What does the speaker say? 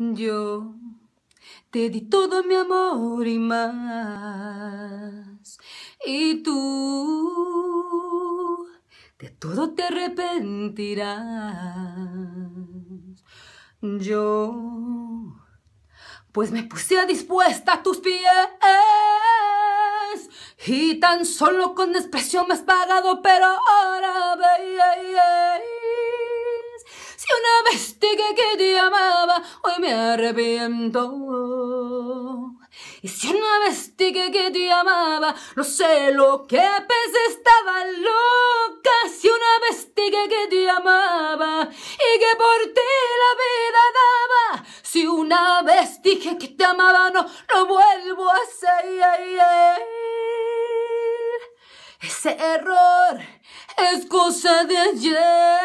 Yo te di todo mi amor y más. Y tú de todo te arrepentirás. Yo pues me puse dispuesta a tus pies. Y tan solo con desprecio me has pagado, pero ahora ves. dije que te amaba, hoy me arrepiento. Y si una vez dije que te amaba, no sé lo que pensé, estaba loca. Si una vez dije que te amaba y que por ti la vida daba. Si una vez dije que te amaba, no, no vuelvo a ser. Ese error es cosa de ayer.